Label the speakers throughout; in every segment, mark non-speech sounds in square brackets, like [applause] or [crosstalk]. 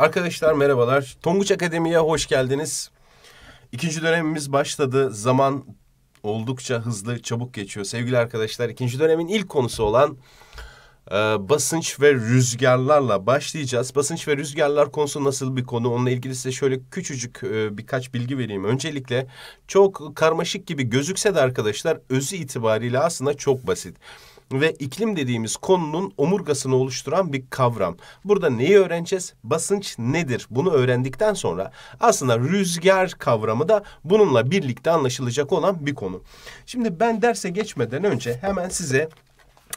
Speaker 1: Arkadaşlar merhabalar. Tonguç Akademi'ye hoş geldiniz. İkinci dönemimiz başladı. Zaman oldukça hızlı, çabuk geçiyor. Sevgili arkadaşlar, ikinci dönemin ilk konusu olan e, basınç ve rüzgarlarla başlayacağız. Basınç ve rüzgarlar konusu nasıl bir konu? Onunla ilgili size şöyle küçücük e, birkaç bilgi vereyim. Öncelikle çok karmaşık gibi gözükse de arkadaşlar özü itibariyle aslında çok basit ve iklim dediğimiz konunun omurgasını oluşturan bir kavram. Burada neyi öğreneceğiz? Basınç nedir? Bunu öğrendikten sonra aslında rüzgar kavramı da bununla birlikte anlaşılacak olan bir konu. Şimdi ben derse geçmeden önce hemen size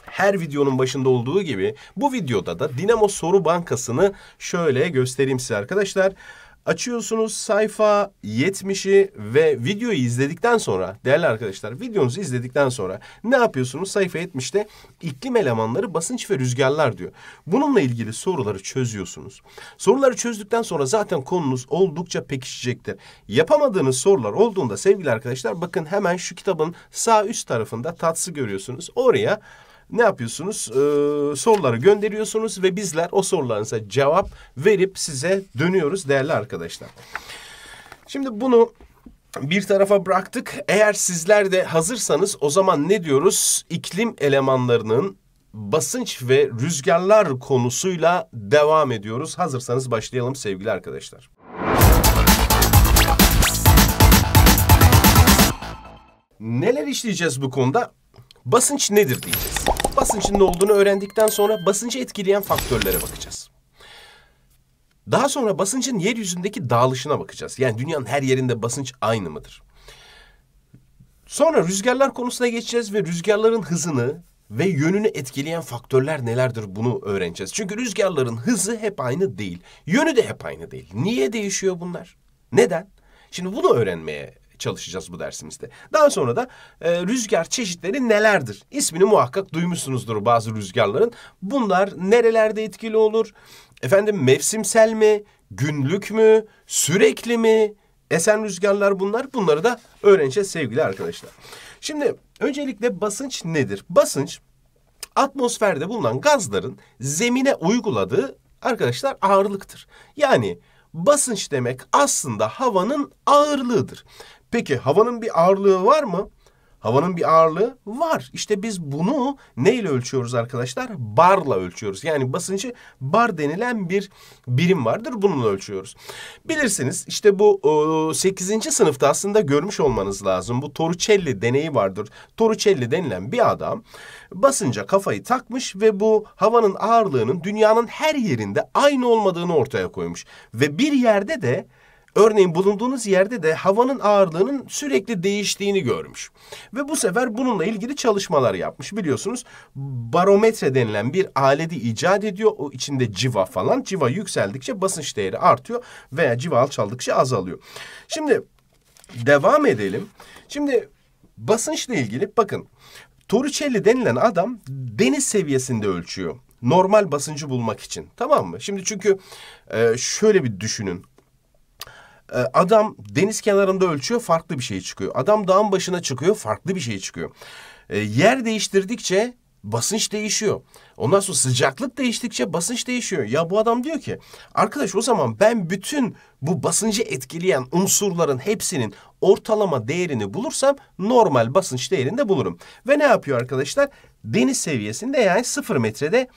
Speaker 1: her videonun başında olduğu gibi bu videoda da Dinamo Soru Bankası'nı şöyle göstereyim size arkadaşlar. Arkadaşlar Açıyorsunuz sayfa 70'i ve videoyu izledikten sonra değerli arkadaşlar videonuzu izledikten sonra ne yapıyorsunuz? Sayfa 70'te iklim elemanları basınç ve rüzgarlar diyor. Bununla ilgili soruları çözüyorsunuz. Soruları çözdükten sonra zaten konunuz oldukça pekişecektir. Yapamadığınız sorular olduğunda sevgili arkadaşlar bakın hemen şu kitabın sağ üst tarafında tatsı görüyorsunuz. Oraya ne yapıyorsunuz? Ee, soruları gönderiyorsunuz ve bizler o sorularınıza cevap verip size dönüyoruz değerli arkadaşlar. Şimdi bunu bir tarafa bıraktık. Eğer sizler de hazırsanız o zaman ne diyoruz? İklim elemanlarının basınç ve rüzgarlar konusuyla devam ediyoruz. Hazırsanız başlayalım sevgili arkadaşlar. Neler işleyeceğiz bu konuda? Basınç nedir diyeceğiz. Basınçın ne olduğunu öğrendikten sonra basıncı etkileyen faktörlere bakacağız. Daha sonra basıncın yeryüzündeki dağılışına bakacağız. Yani dünyanın her yerinde basınç aynı mıdır? Sonra rüzgarlar konusuna geçeceğiz ve rüzgarların hızını ve yönünü etkileyen faktörler nelerdir bunu öğreneceğiz. Çünkü rüzgarların hızı hep aynı değil. Yönü de hep aynı değil. Niye değişiyor bunlar? Neden? Şimdi bunu öğrenmeye çalışacağız bu dersimizde. Daha sonra da e, rüzgar çeşitleri nelerdir? İsmini muhakkak duymuşsunuzdur bazı rüzgarların. Bunlar nerelerde etkili olur? Efendim mevsimsel mi? Günlük mü? Sürekli mi? Esen rüzgarlar bunlar. Bunları da öğreneceğiz sevgili arkadaşlar. Şimdi öncelikle basınç nedir? Basınç atmosferde bulunan gazların zemine uyguladığı arkadaşlar ağırlıktır. Yani basınç demek aslında havanın ağırlığıdır. Peki havanın bir ağırlığı var mı? Havanın bir ağırlığı var. İşte biz bunu neyle ölçüyoruz arkadaşlar? Barla ölçüyoruz. Yani basıncı bar denilen bir birim vardır. Bununla ölçüyoruz. Bilirsiniz işte bu 8. sınıfta aslında görmüş olmanız lazım. Bu Torricelli deneyi vardır. Torricelli denilen bir adam basınca kafayı takmış ve bu havanın ağırlığının dünyanın her yerinde aynı olmadığını ortaya koymuş. Ve bir yerde de Örneğin bulunduğunuz yerde de havanın ağırlığının sürekli değiştiğini görmüş. Ve bu sefer bununla ilgili çalışmalar yapmış. Biliyorsunuz barometre denilen bir aleti icat ediyor. O içinde civa falan. Civa yükseldikçe basınç değeri artıyor veya civa alçaldıkça azalıyor. Şimdi devam edelim. Şimdi basınçla ilgili bakın Torricelli denilen adam deniz seviyesinde ölçüyor normal basıncı bulmak için. Tamam mı? Şimdi çünkü e, şöyle bir düşünün. Ee, adam deniz kenarında ölçüyor farklı bir şey çıkıyor. Adam dağın başına çıkıyor farklı bir şey çıkıyor. E, yer değiştirdikçe basınç değişiyor. Ondan sonra sıcaklık değiştikçe basınç değişiyor. Ya bu adam diyor ki arkadaş o zaman ben bütün bu basıncı etkileyen unsurların hepsinin ortalama değerini bulursam normal basınç değerini de bulurum. Ve ne yapıyor arkadaşlar? Deniz seviyesinde yani sıfır metrede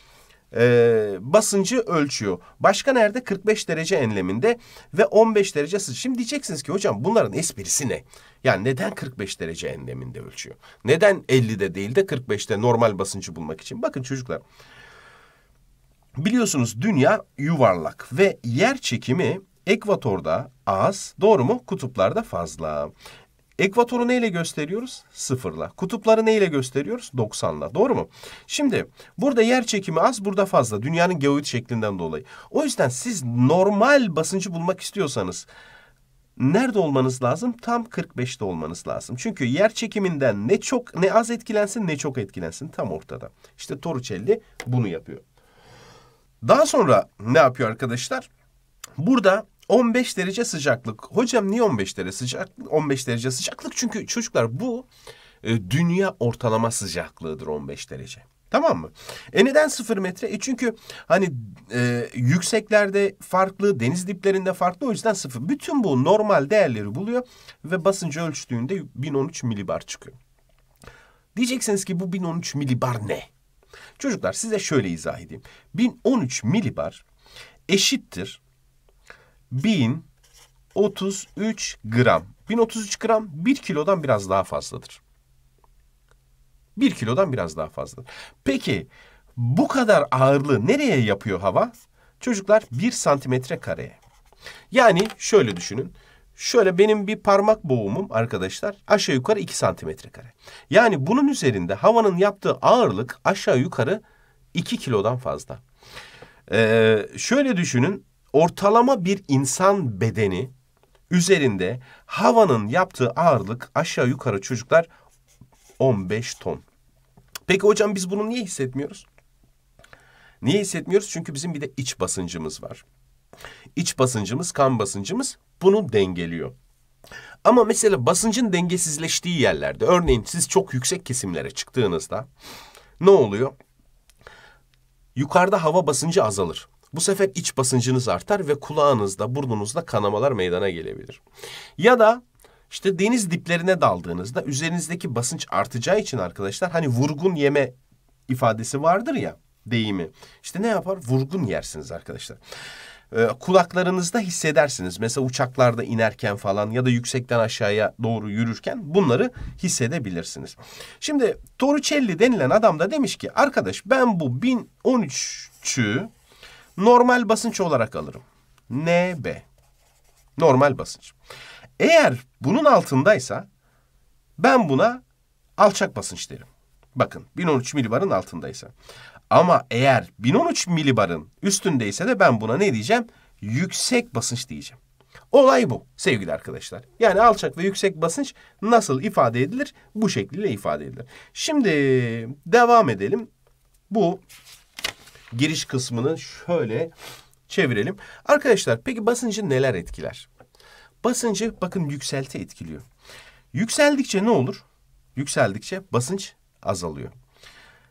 Speaker 1: e, basıncı ölçüyor. Başka nerede? 45 derece enleminde ve 15 derece sıcak. Şimdi diyeceksiniz ki hocam bunların esprisi ne? Yani neden 45 derece enleminde ölçüyor? Neden 50'de değil de 45'te normal basıncı bulmak için? Bakın çocuklar. Biliyorsunuz dünya yuvarlak ve yer çekimi ekvatorda az, doğru mu? Kutuplarda fazla. Ekvatoru neyle gösteriyoruz? Sıfırla. Kutupları neyle gösteriyoruz? 90'la. Doğru mu? Şimdi burada yer çekimi az, burada fazla. Dünyanın geoid şeklinden dolayı. O yüzden siz normal basıncı bulmak istiyorsanız nerede olmanız lazım? Tam 45'te olmanız lazım. Çünkü yer çekiminden ne çok ne az etkilensin ne çok etkilensin tam ortada. İşte Torricelli bunu yapıyor. Daha sonra ne yapıyor arkadaşlar? Burada 15 derece sıcaklık. Hocam niye 15 derece sıcaklık? 15 derece sıcaklık çünkü çocuklar bu e, dünya ortalama sıcaklığıdır 15 derece. Tamam mı? E neden sıfır metre? E çünkü hani e, yükseklerde farklı, deniz diplerinde farklı o yüzden sıfır. Bütün bu normal değerleri buluyor ve basıncı ölçtüğünde 1013 milibar çıkıyor. Diyeceksiniz ki bu 1013 milibar ne? Çocuklar size şöyle izah edeyim. 1013 milibar eşittir 1033 gram. 1033 gram 1 kilodan biraz daha fazladır. 1 kilodan biraz daha fazladır. Peki bu kadar ağırlığı nereye yapıyor hava? Çocuklar 1 santimetre kareye. Yani şöyle düşünün. Şöyle benim bir parmak boğumum arkadaşlar aşağı yukarı 2 santimetre kare. Yani bunun üzerinde havanın yaptığı ağırlık aşağı yukarı 2 kilodan fazla. Ee, şöyle düşünün ortalama bir insan bedeni üzerinde havanın yaptığı ağırlık aşağı yukarı çocuklar 15 ton. Peki hocam biz bunu niye hissetmiyoruz? Niye hissetmiyoruz? Çünkü bizim bir de iç basıncımız var. İç basıncımız, kan basıncımız bunu dengeliyor. Ama mesela basıncın dengesizleştiği yerlerde, örneğin siz çok yüksek kesimlere çıktığınızda ne oluyor? Yukarıda hava basıncı azalır. Bu sefer iç basıncınız artar ve kulağınızda, burnunuzda kanamalar meydana gelebilir. Ya da işte deniz diplerine daldığınızda üzerinizdeki basınç artacağı için arkadaşlar hani vurgun yeme ifadesi vardır ya deyimi. İşte ne yapar? Vurgun yersiniz arkadaşlar. Ee, kulaklarınızda hissedersiniz. Mesela uçaklarda inerken falan ya da yüksekten aşağıya doğru yürürken bunları hissedebilirsiniz. Şimdi Torricelli denilen adam da demiş ki arkadaş ben bu 1013'ü normal basınç olarak alırım. NB. Normal basınç. Eğer bunun altındaysa ben buna alçak basınç derim. Bakın 1013 milibarın altındaysa. Ama eğer 1013 milibarın üstündeyse de ben buna ne diyeceğim? Yüksek basınç diyeceğim. Olay bu sevgili arkadaşlar. Yani alçak ve yüksek basınç nasıl ifade edilir? Bu şekilde ifade edilir. Şimdi devam edelim. Bu giriş kısmını şöyle çevirelim. Arkadaşlar peki basıncı neler etkiler? Basıncı bakın yükselti etkiliyor. Yükseldikçe ne olur? Yükseldikçe basınç azalıyor.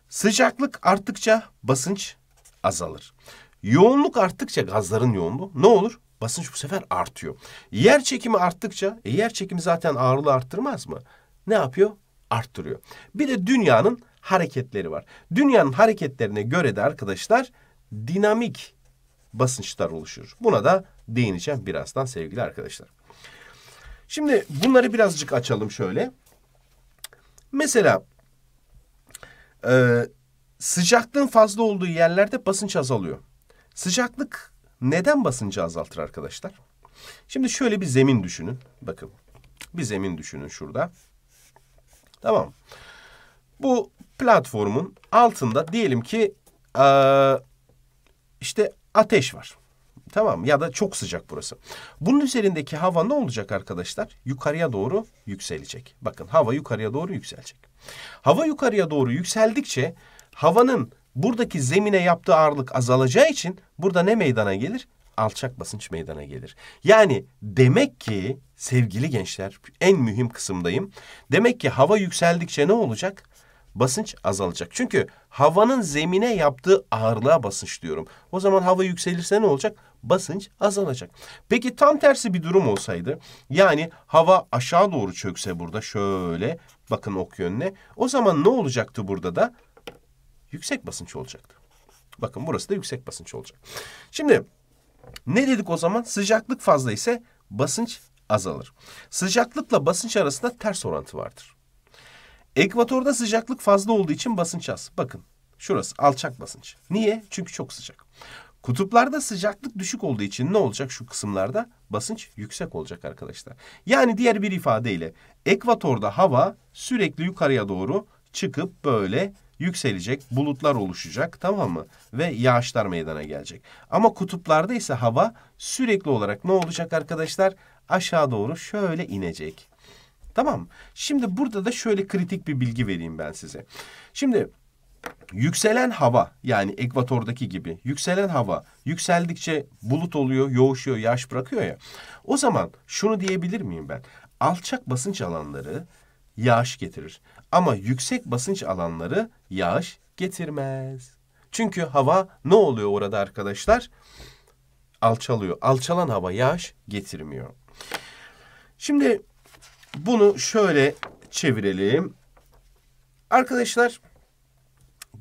Speaker 1: Sıcaklık arttıkça basınç azalır. Yoğunluk arttıkça gazların yoğunluğu ne olur? Basınç bu sefer artıyor. Yer çekimi arttıkça e, yer çekimi zaten ağırlığı arttırmaz mı? Ne yapıyor? Arttırıyor. Bir de dünyanın hareketleri var. Dünyanın hareketlerine göre de arkadaşlar dinamik basınçlar oluşur. Buna da değineceğim birazdan sevgili arkadaşlar. Şimdi bunları birazcık açalım şöyle. Mesela e, sıcaklığın fazla olduğu yerlerde basınç azalıyor. Sıcaklık neden basıncı azaltır arkadaşlar? Şimdi şöyle bir zemin düşünün. Bakın bir zemin düşünün şurada. Tamam. Bu platformun altında diyelim ki ee, işte ateş var. Tamam ya da çok sıcak burası. Bunun üzerindeki hava ne olacak arkadaşlar? Yukarıya doğru yükselecek. Bakın hava yukarıya doğru yükselecek. Hava yukarıya doğru yükseldikçe havanın buradaki zemine yaptığı ağırlık azalacağı için burada ne meydana gelir? Alçak basınç meydana gelir. Yani demek ki sevgili gençler en mühim kısımdayım. Demek ki hava yükseldikçe ne olacak? basınç azalacak. Çünkü havanın zemine yaptığı ağırlığa basınç diyorum. O zaman hava yükselirse ne olacak? Basınç azalacak. Peki tam tersi bir durum olsaydı yani hava aşağı doğru çökse burada şöyle bakın ok yönüne o zaman ne olacaktı burada da? Yüksek basınç olacaktı. Bakın burası da yüksek basınç olacak. Şimdi ne dedik o zaman? Sıcaklık fazla ise basınç azalır. Sıcaklıkla basınç arasında ters orantı vardır. Ekvatorda sıcaklık fazla olduğu için basınç az. Bakın şurası alçak basınç. Niye? Çünkü çok sıcak. Kutuplarda sıcaklık düşük olduğu için ne olacak şu kısımlarda? Basınç yüksek olacak arkadaşlar. Yani diğer bir ifadeyle ekvatorda hava sürekli yukarıya doğru çıkıp böyle yükselecek, bulutlar oluşacak tamam mı? Ve yağışlar meydana gelecek. Ama kutuplarda ise hava sürekli olarak ne olacak arkadaşlar? Aşağı doğru şöyle inecek. Tamam Şimdi burada da şöyle kritik bir bilgi vereyim ben size. Şimdi yükselen hava yani ekvatordaki gibi yükselen hava yükseldikçe bulut oluyor, yoğuşuyor, yağış bırakıyor ya. O zaman şunu diyebilir miyim ben? Alçak basınç alanları yağış getirir. Ama yüksek basınç alanları yağış getirmez. Çünkü hava ne oluyor orada arkadaşlar? Alçalıyor. Alçalan hava yağış getirmiyor. Şimdi bunu şöyle çevirelim. Arkadaşlar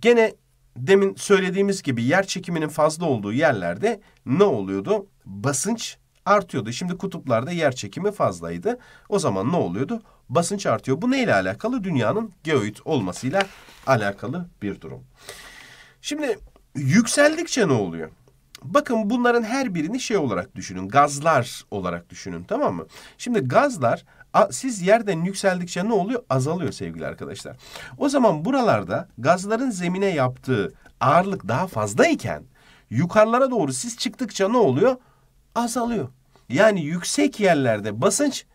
Speaker 1: gene demin söylediğimiz gibi yer çekiminin fazla olduğu yerlerde ne oluyordu? Basınç artıyordu. Şimdi kutuplarda yer çekimi fazlaydı. O zaman ne oluyordu? Basınç artıyor. Bu neyle alakalı? Dünyanın geoid olmasıyla alakalı bir durum. Şimdi yükseldikçe ne oluyor? Bakın bunların her birini şey olarak düşünün. Gazlar olarak düşünün tamam mı? Şimdi gazlar siz yerden yükseldikçe ne oluyor? Azalıyor sevgili arkadaşlar. O zaman buralarda gazların zemine yaptığı ağırlık daha fazlayken yukarılara doğru siz çıktıkça ne oluyor? Azalıyor. Yani yüksek yerlerde basınç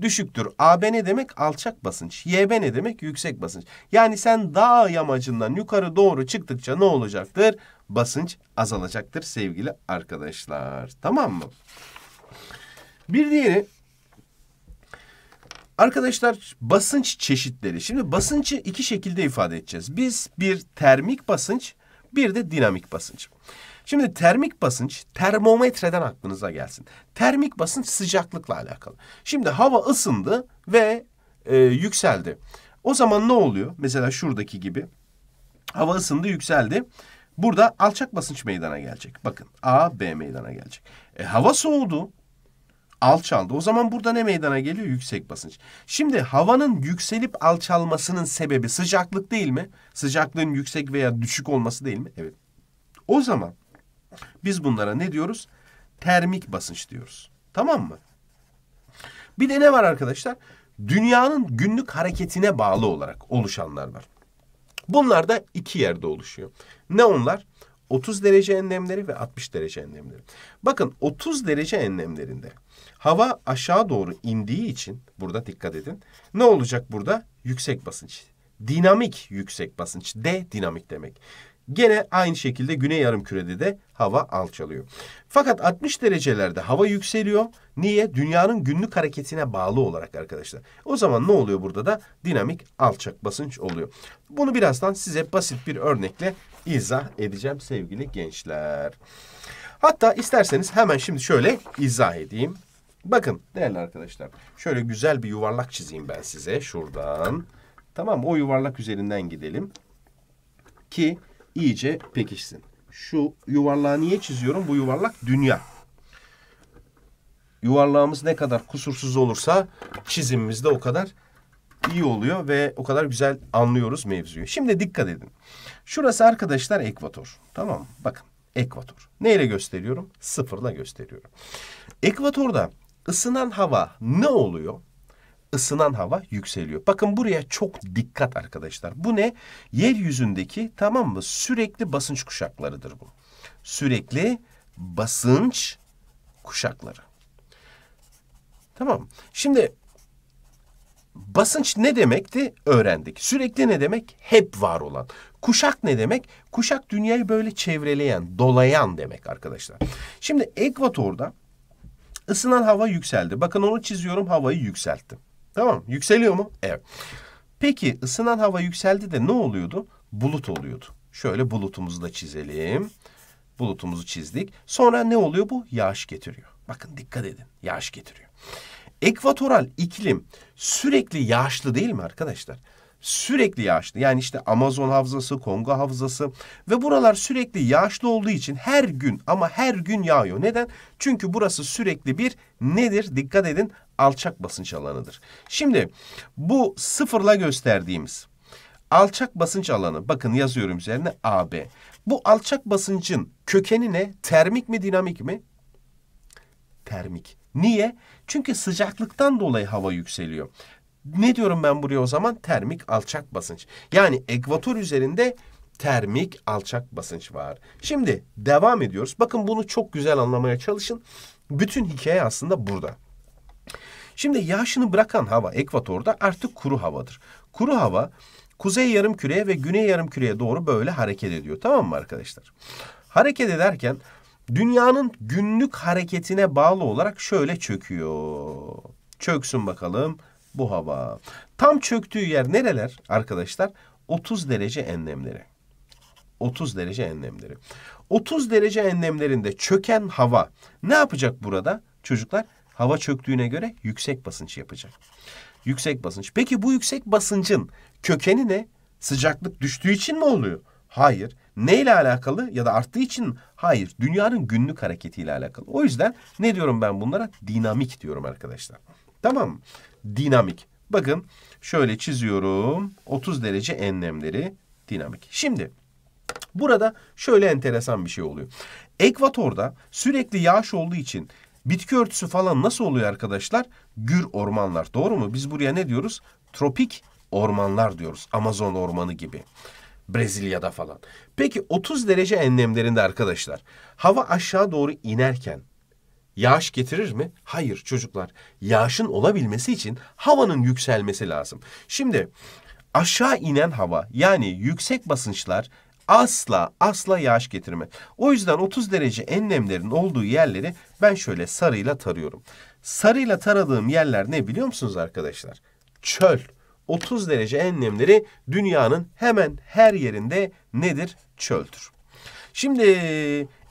Speaker 1: düşüktür. AB ne demek? Alçak basınç. YB ne demek? Yüksek basınç. Yani sen dağ yamacından yukarı doğru çıktıkça ne olacaktır? Basınç azalacaktır sevgili arkadaşlar. Tamam mı? Bir diğeri Arkadaşlar basınç çeşitleri. Şimdi basıncı iki şekilde ifade edeceğiz. Biz bir termik basınç, bir de dinamik basınç. Şimdi termik basınç termometreden aklınıza gelsin. Termik basınç sıcaklıkla alakalı. Şimdi hava ısındı ve e, yükseldi. O zaman ne oluyor? Mesela şuradaki gibi. Hava ısındı, yükseldi. Burada alçak basınç meydana gelecek. Bakın A, B meydana gelecek. E, hava soğudu alçaldı. O zaman burada ne meydana geliyor? Yüksek basınç. Şimdi havanın yükselip alçalmasının sebebi sıcaklık değil mi? Sıcaklığın yüksek veya düşük olması değil mi? Evet. O zaman biz bunlara ne diyoruz? Termik basınç diyoruz. Tamam mı? Bir de ne var arkadaşlar? Dünyanın günlük hareketine bağlı olarak oluşanlar var. Bunlar da iki yerde oluşuyor. Ne onlar? 30 derece enlemleri ve 60 derece enlemleri. Bakın 30 derece enlemlerinde Hava aşağı doğru indiği için burada dikkat edin. Ne olacak burada? Yüksek basınç. Dinamik yüksek basınç. D dinamik demek. Gene aynı şekilde güney yarım kürede de hava alçalıyor. Fakat 60 derecelerde hava yükseliyor. Niye? Dünyanın günlük hareketine bağlı olarak arkadaşlar. O zaman ne oluyor burada da? Dinamik alçak basınç oluyor. Bunu birazdan size basit bir örnekle izah edeceğim sevgili gençler. Hatta isterseniz hemen şimdi şöyle izah edeyim. Bakın değerli arkadaşlar şöyle güzel bir yuvarlak çizeyim ben size şuradan. Tamam o yuvarlak üzerinden gidelim ki iyice pekişsin. Şu yuvarlağı niye çiziyorum? Bu yuvarlak dünya. Yuvarlağımız ne kadar kusursuz olursa çizimimiz de o kadar iyi oluyor ve o kadar güzel anlıyoruz mevzuyu. Şimdi dikkat edin. Şurası arkadaşlar ekvator. Tamam mı? Bakın ekvator. Neyle gösteriyorum? Sıfırla gösteriyorum. Ekvatorda Isınan hava ne oluyor? Isınan hava yükseliyor. Bakın buraya çok dikkat arkadaşlar. Bu ne? Yeryüzündeki tamam mı? Sürekli basınç kuşaklarıdır bu. Sürekli basınç kuşakları. Tamam. Şimdi basınç ne demekti? Öğrendik. Sürekli ne demek? Hep var olan. Kuşak ne demek? Kuşak dünyayı böyle çevreleyen, dolayan demek arkadaşlar. Şimdi ekvatorda Isınan hava yükseldi. Bakın onu çiziyorum havayı yükselttim. Tamam Yükseliyor mu? Evet. Peki ısınan hava yükseldi de ne oluyordu? Bulut oluyordu. Şöyle bulutumuzu da çizelim. Bulutumuzu çizdik. Sonra ne oluyor bu? Yağış getiriyor. Bakın dikkat edin. Yağış getiriyor. Ekvatoral iklim sürekli yağışlı değil mi arkadaşlar? sürekli yağışlı. Yani işte Amazon havzası, Kongo havzası ve buralar sürekli yağışlı olduğu için her gün ama her gün yağıyor. Neden? Çünkü burası sürekli bir nedir? Dikkat edin alçak basınç alanıdır. Şimdi bu sıfırla gösterdiğimiz alçak basınç alanı bakın yazıyorum üzerine AB. Bu alçak basıncın kökeni ne? Termik mi dinamik mi? Termik. Niye? Çünkü sıcaklıktan dolayı hava yükseliyor. Ne diyorum ben buraya o zaman? Termik alçak basınç. Yani ekvator üzerinde termik alçak basınç var. Şimdi devam ediyoruz. Bakın bunu çok güzel anlamaya çalışın. Bütün hikaye aslında burada. Şimdi yağışını bırakan hava ekvatorda artık kuru havadır. Kuru hava kuzey yarım küreye ve güney yarım küreye doğru böyle hareket ediyor. Tamam mı arkadaşlar? Hareket ederken dünyanın günlük hareketine bağlı olarak şöyle çöküyor. Çöksün bakalım bu hava. Tam çöktüğü yer nereler arkadaşlar? 30 derece enlemleri. 30 derece enlemleri. 30 derece enlemlerinde çöken hava ne yapacak burada? Çocuklar hava çöktüğüne göre yüksek basınç yapacak. Yüksek basınç. Peki bu yüksek basıncın kökeni ne? Sıcaklık düştüğü için mi oluyor? Hayır. Neyle alakalı ya da arttığı için Hayır. Dünyanın günlük hareketiyle alakalı. O yüzden ne diyorum ben bunlara? Dinamik diyorum arkadaşlar. Tamam dinamik. Bakın şöyle çiziyorum. 30 derece enlemleri dinamik. Şimdi burada şöyle enteresan bir şey oluyor. Ekvatorda sürekli yağış olduğu için bitki örtüsü falan nasıl oluyor arkadaşlar? Gür ormanlar doğru mu? Biz buraya ne diyoruz? Tropik ormanlar diyoruz. Amazon ormanı gibi. Brezilya'da falan. Peki 30 derece enlemlerinde arkadaşlar hava aşağı doğru inerken yağış getirir mi? Hayır çocuklar. Yağışın olabilmesi için havanın yükselmesi lazım. Şimdi aşağı inen hava yani yüksek basınçlar asla asla yağış getirme. O yüzden 30 derece enlemlerin olduğu yerleri ben şöyle sarıyla tarıyorum. Sarıyla taradığım yerler ne biliyor musunuz arkadaşlar? Çöl. 30 derece enlemleri dünyanın hemen her yerinde nedir? Çöldür. Şimdi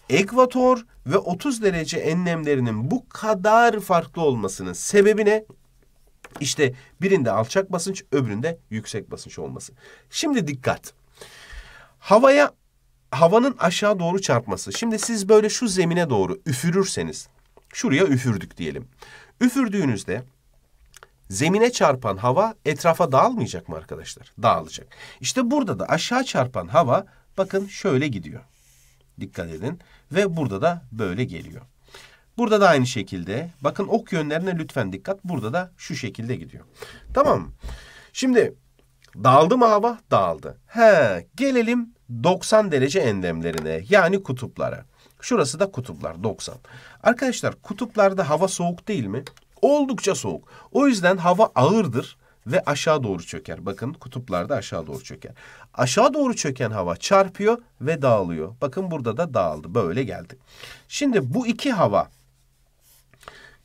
Speaker 1: ekvator ve 30 derece enlemlerinin bu kadar farklı olmasının sebebi ne? İşte birinde alçak basınç, öbüründe yüksek basınç olması. Şimdi dikkat. Havaya havanın aşağı doğru çarpması. Şimdi siz böyle şu zemine doğru üfürürseniz, şuraya üfürdük diyelim. Üfürdüğünüzde zemine çarpan hava etrafa dağılmayacak mı arkadaşlar? Dağılacak. İşte burada da aşağı çarpan hava bakın şöyle gidiyor. Dikkat edin. Ve burada da böyle geliyor. Burada da aynı şekilde. Bakın ok yönlerine lütfen dikkat. Burada da şu şekilde gidiyor. Tamam. Şimdi dağıldı mı hava? Dağıldı. He, gelelim 90 derece endemlerine yani kutuplara. Şurası da kutuplar 90. Arkadaşlar kutuplarda hava soğuk değil mi? Oldukça soğuk. O yüzden hava ağırdır ve aşağı doğru çöker. Bakın kutuplarda aşağı doğru çöker. Aşağı doğru çöken hava çarpıyor ve dağılıyor. Bakın burada da dağıldı. Böyle geldi. Şimdi bu iki hava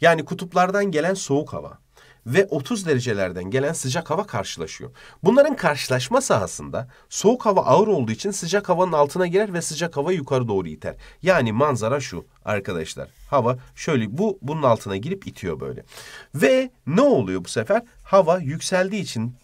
Speaker 1: yani kutuplardan gelen soğuk hava ve 30 derecelerden gelen sıcak hava karşılaşıyor. Bunların karşılaşma sahasında soğuk hava ağır olduğu için sıcak havanın altına girer ve sıcak hava yukarı doğru iter. Yani manzara şu arkadaşlar. Hava şöyle bu bunun altına girip itiyor böyle. Ve ne oluyor bu sefer? hava yükseldiği için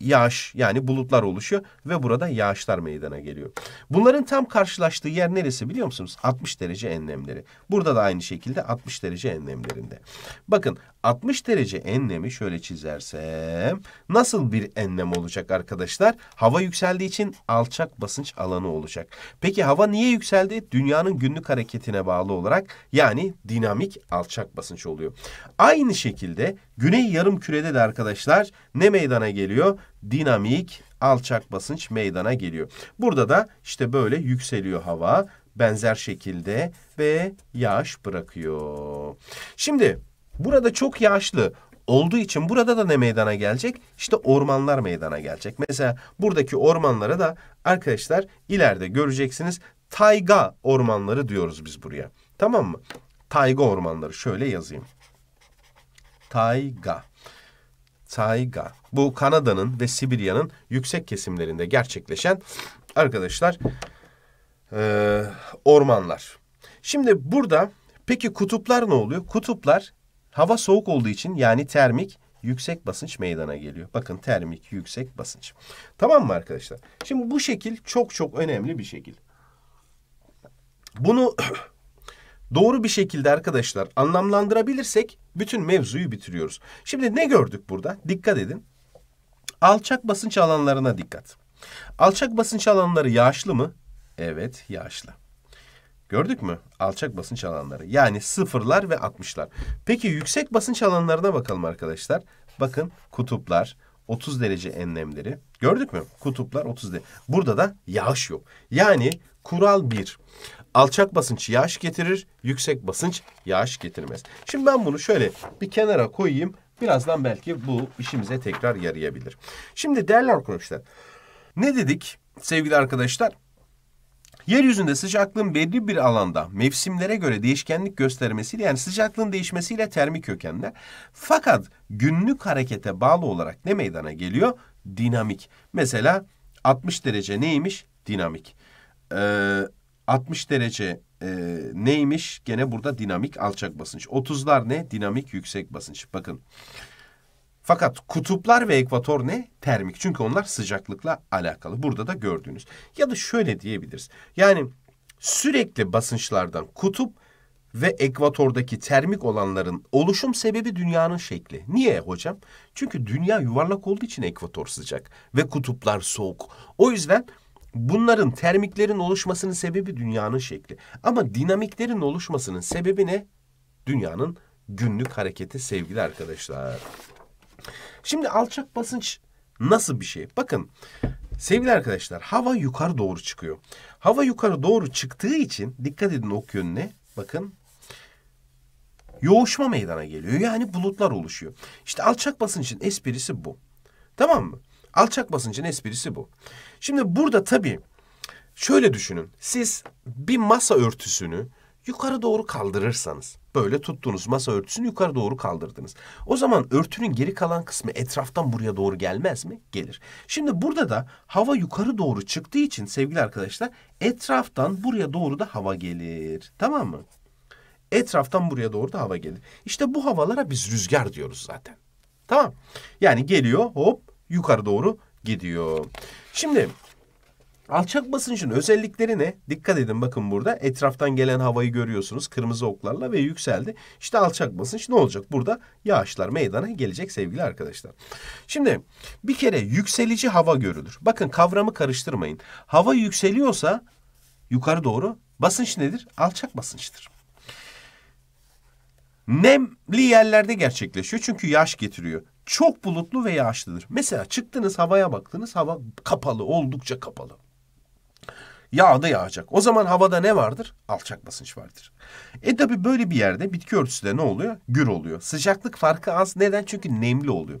Speaker 1: yağış yani bulutlar oluşuyor ve burada yağışlar meydana geliyor. Bunların tam karşılaştığı yer neresi biliyor musunuz? 60 derece enlemleri. Burada da aynı şekilde 60 derece enlemlerinde. Bakın 60 derece enlemi şöyle çizersem nasıl bir enlem olacak arkadaşlar? Hava yükseldiği için alçak basınç alanı olacak. Peki hava niye yükseldi? Dünyanın günlük hareketine bağlı olarak yani dinamik alçak basınç oluyor. Aynı şekilde güney yarım kürede de arkadaşlar ne meydana geliyor? Dinamik alçak basınç meydana geliyor. Burada da işte böyle yükseliyor hava benzer şekilde ve yağış bırakıyor. Şimdi Burada çok yağışlı olduğu için burada da ne meydana gelecek? İşte ormanlar meydana gelecek. Mesela buradaki ormanlara da arkadaşlar ileride göreceksiniz. Tayga ormanları diyoruz biz buraya. Tamam mı? Tayga ormanları şöyle yazayım. Tayga. Tayga. Bu Kanada'nın ve Sibirya'nın yüksek kesimlerinde gerçekleşen arkadaşlar e, ormanlar. Şimdi burada peki kutuplar ne oluyor? Kutuplar Hava soğuk olduğu için yani termik yüksek basınç meydana geliyor. Bakın termik yüksek basınç. Tamam mı arkadaşlar? Şimdi bu şekil çok çok önemli bir şekil. Bunu [clears throat] doğru bir şekilde arkadaşlar anlamlandırabilirsek bütün mevzuyu bitiriyoruz. Şimdi ne gördük burada? Dikkat edin. Alçak basınç alanlarına dikkat. Alçak basınç alanları yağışlı mı? Evet, yağışlı. Gördük mü? Alçak basınç alanları. Yani sıfırlar ve 60'lar. Peki yüksek basınç alanlarına bakalım arkadaşlar. Bakın kutuplar 30 derece enlemleri. Gördük mü? Kutuplar 30 derece. Burada da yağış yok. Yani kural 1. Alçak basınç yağış getirir, yüksek basınç yağış getirmez. Şimdi ben bunu şöyle bir kenara koyayım. Birazdan belki bu işimize tekrar yarayabilir. Şimdi değerli arkadaşlar ne dedik sevgili arkadaşlar? Yeryüzünde sıcaklığın belli bir alanda mevsimlere göre değişkenlik göstermesiyle yani sıcaklığın değişmesiyle termik kökenler. Fakat günlük harekete bağlı olarak ne meydana geliyor? Dinamik. Mesela 60 derece neymiş? Dinamik. Ee, 60 derece e, neymiş? Gene burada dinamik alçak basınç. 30'lar ne? Dinamik yüksek basınç. Bakın. Fakat kutuplar ve ekvator ne? Termik. Çünkü onlar sıcaklıkla alakalı. Burada da gördüğünüz. Ya da şöyle diyebiliriz. Yani sürekli basınçlardan kutup ve ekvatordaki termik olanların oluşum sebebi dünyanın şekli. Niye hocam? Çünkü dünya yuvarlak olduğu için ekvator sıcak ve kutuplar soğuk. O yüzden bunların termiklerin oluşmasının sebebi dünyanın şekli. Ama dinamiklerin oluşmasının sebebi ne? Dünyanın günlük hareketi sevgili arkadaşlar. Şimdi alçak basınç nasıl bir şey? Bakın sevgili arkadaşlar hava yukarı doğru çıkıyor. Hava yukarı doğru çıktığı için dikkat edin ok yönüne. Bakın yoğuşma meydana geliyor. Yani bulutlar oluşuyor. İşte alçak basınçın esprisi bu. Tamam mı? Alçak basıncın esprisi bu. Şimdi burada tabii şöyle düşünün. Siz bir masa örtüsünü yukarı doğru kaldırırsanız böyle tuttunuz masa örtüsünü yukarı doğru kaldırdınız. O zaman örtünün geri kalan kısmı etraftan buraya doğru gelmez mi? Gelir. Şimdi burada da hava yukarı doğru çıktığı için sevgili arkadaşlar etraftan buraya doğru da hava gelir. Tamam mı? Etraftan buraya doğru da hava gelir. İşte bu havalara biz rüzgar diyoruz zaten. Tamam. Yani geliyor hop yukarı doğru gidiyor. Şimdi Alçak basıncın özellikleri ne? Dikkat edin bakın burada etraftan gelen havayı görüyorsunuz kırmızı oklarla ve yükseldi. İşte alçak basınç ne olacak? Burada yağışlar meydana gelecek sevgili arkadaşlar. Şimdi bir kere yükselici hava görülür. Bakın kavramı karıştırmayın. Hava yükseliyorsa yukarı doğru basınç nedir? Alçak basınçtır. Nemli yerlerde gerçekleşiyor çünkü yağış getiriyor çok bulutlu ve yağışlıdır. Mesela çıktınız havaya baktınız hava kapalı oldukça kapalı. Yağda yağacak. O zaman havada ne vardır? Alçak basınç vardır. E tabi böyle bir yerde bitki örtüsü de ne oluyor? Gür oluyor. Sıcaklık farkı az. Neden? Çünkü nemli oluyor.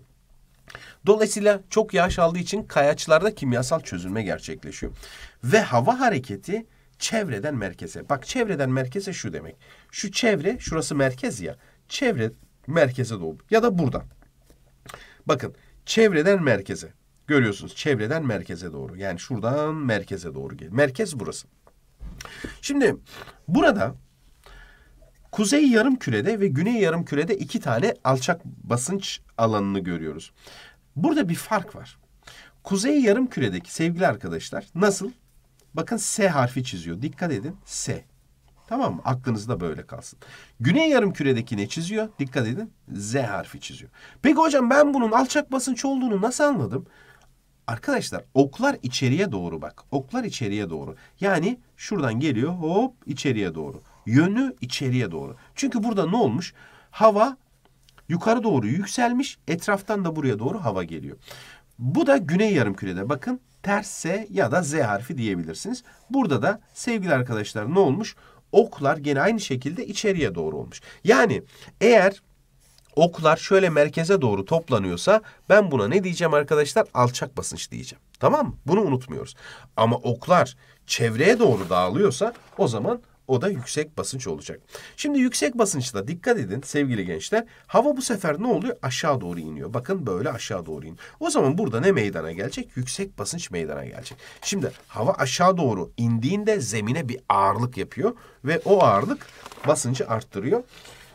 Speaker 1: Dolayısıyla çok yağış aldığı için kayaçlarda kimyasal çözülme gerçekleşiyor. Ve hava hareketi çevreden merkeze. Bak çevreden merkeze şu demek. Şu çevre şurası merkez ya. Çevre merkeze doğru ya da buradan. Bakın çevreden merkeze. Görüyorsunuz çevreden merkeze doğru. Yani şuradan merkeze doğru geliyor. Merkez burası. Şimdi burada kuzey yarım kürede ve güney yarım kürede iki tane alçak basınç alanını görüyoruz. Burada bir fark var. Kuzey yarım küredeki sevgili arkadaşlar nasıl? Bakın S harfi çiziyor. Dikkat edin S. Tamam mı? Aklınızda böyle kalsın. Güney yarım küredeki ne çiziyor? Dikkat edin. Z harfi çiziyor. Peki hocam ben bunun alçak basınç olduğunu nasıl anladım? Arkadaşlar oklar içeriye doğru bak. Oklar içeriye doğru. Yani şuradan geliyor hop içeriye doğru. Yönü içeriye doğru. Çünkü burada ne olmuş? Hava yukarı doğru yükselmiş. Etraftan da buraya doğru hava geliyor. Bu da güney Yarım Kürede Bakın ters S ya da Z harfi diyebilirsiniz. Burada da sevgili arkadaşlar ne olmuş? Oklar gene aynı şekilde içeriye doğru olmuş. Yani eğer oklar şöyle merkeze doğru toplanıyorsa ben buna ne diyeceğim arkadaşlar? Alçak basınç diyeceğim. Tamam mı? Bunu unutmuyoruz. Ama oklar çevreye doğru dağılıyorsa o zaman o da yüksek basınç olacak. Şimdi yüksek basınçta dikkat edin sevgili gençler. Hava bu sefer ne oluyor? Aşağı doğru iniyor. Bakın böyle aşağı doğru in O zaman burada ne meydana gelecek? Yüksek basınç meydana gelecek. Şimdi hava aşağı doğru indiğinde zemine bir ağırlık yapıyor. Ve o ağırlık basıncı arttırıyor.